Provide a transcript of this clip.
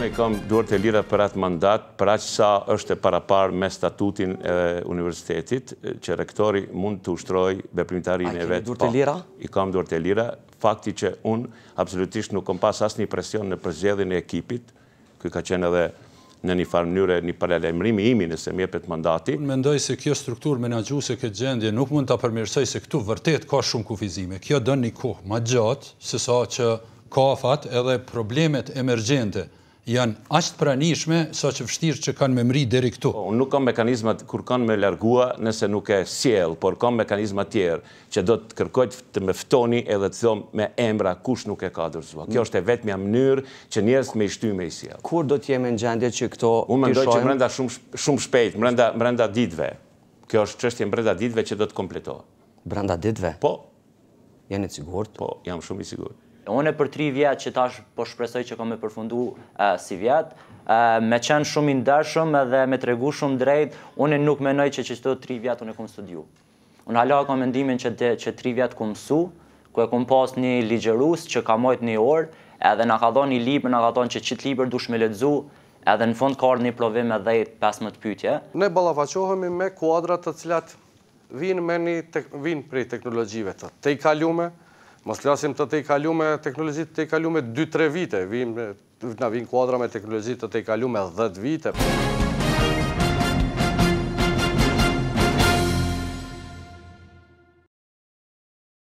Unë i kam duart e lira për atë mandat, për që sa është e parapar me statutin e universitetit, që rektori mund të ushtroj beprimitarin e vetë. A kam duart e po, lira? I kam duart e lira, fakti që unë absolutisht nuk kom pas asë një presion në përzjedhin e ekipit, këj ka qenë edhe në një farë mënyre, një paralemrimi imi nëse mjepet mandati. Unë mendoj se kjo struktur menagju e këtë gjendje nuk mund të përmirësoj se këtu vërtet ka shumë kufizime. Kjo dënë një kohë ma gjatë, sësa që kafat edhe problemet emergjente janë ashtë pranishme, sa që fështirë që kanë me mri deri këtu. Po, unë nuk kam mekanizmat kur kanë me largua nëse nuk e siel, por kam mekanizmat tjerë që do të kërkojt të me ftoni edhe të thomë me emra kush nuk e ka dërzua. Kjo është e vetë mja mënyrë që njerës me ishtu me i siel. Kur do t'jeme në gjendje që këto pishojnë? Unë mendoj që mrenda shumë shpejt, mrenda ditve. Kjo është qështje mrenda ditve që do të kompletohë. ditve? Po. Janë i sigurët? Po, jam shumë i sigurët. Unë e për tri vjetë që tash po shpresoj që kom e përfundu si vjetë, me qenë shumë i ndërshëm edhe me tregu shumë drejtë, unë nuk menoj që që të tri vjetë unë e kom studiu. Unë hala e kom endimin që tri vjetë kom su, ku e kom pas një ligjerus që ka mojt një orë, edhe nga ka do një libë, nga ka do një qitë libër dush me ledzu, edhe në fund ka orë një provim e dhejtë 15 pytje. Ne balavachohemi me kuadrat të cilat vinë prej teknologjive të te i kalume, Mos klasim të të i kalume, teknologjit të të i kalume 2-3 vite, na vinë kuadra me teknologjit të të i kalume 10 vite.